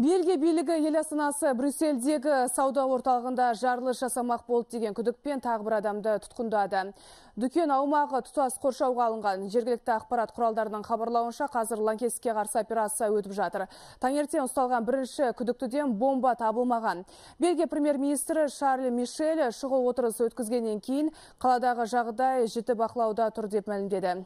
Бельгия билігі ел астанасы Брюссельдегі сауда орталығында жарлы жасамақ болды деген күдікпен тағы бір адамды тұтқындады. Дүкен аумағы тұтас қоршауға алынған жергілікті ақпарат құралдарының хабарлауынша қазір ланкеске қарсы операция өтіп жатыр. Таңертең ұсталған бірінші күдіктіден бомба табылмаған. Бельгия премьер-министрі Шарль Мишель шығы отырыс өткізгеннен кейін қаладағы жағдай жеті бақылауда тұр деп мәлімдеді.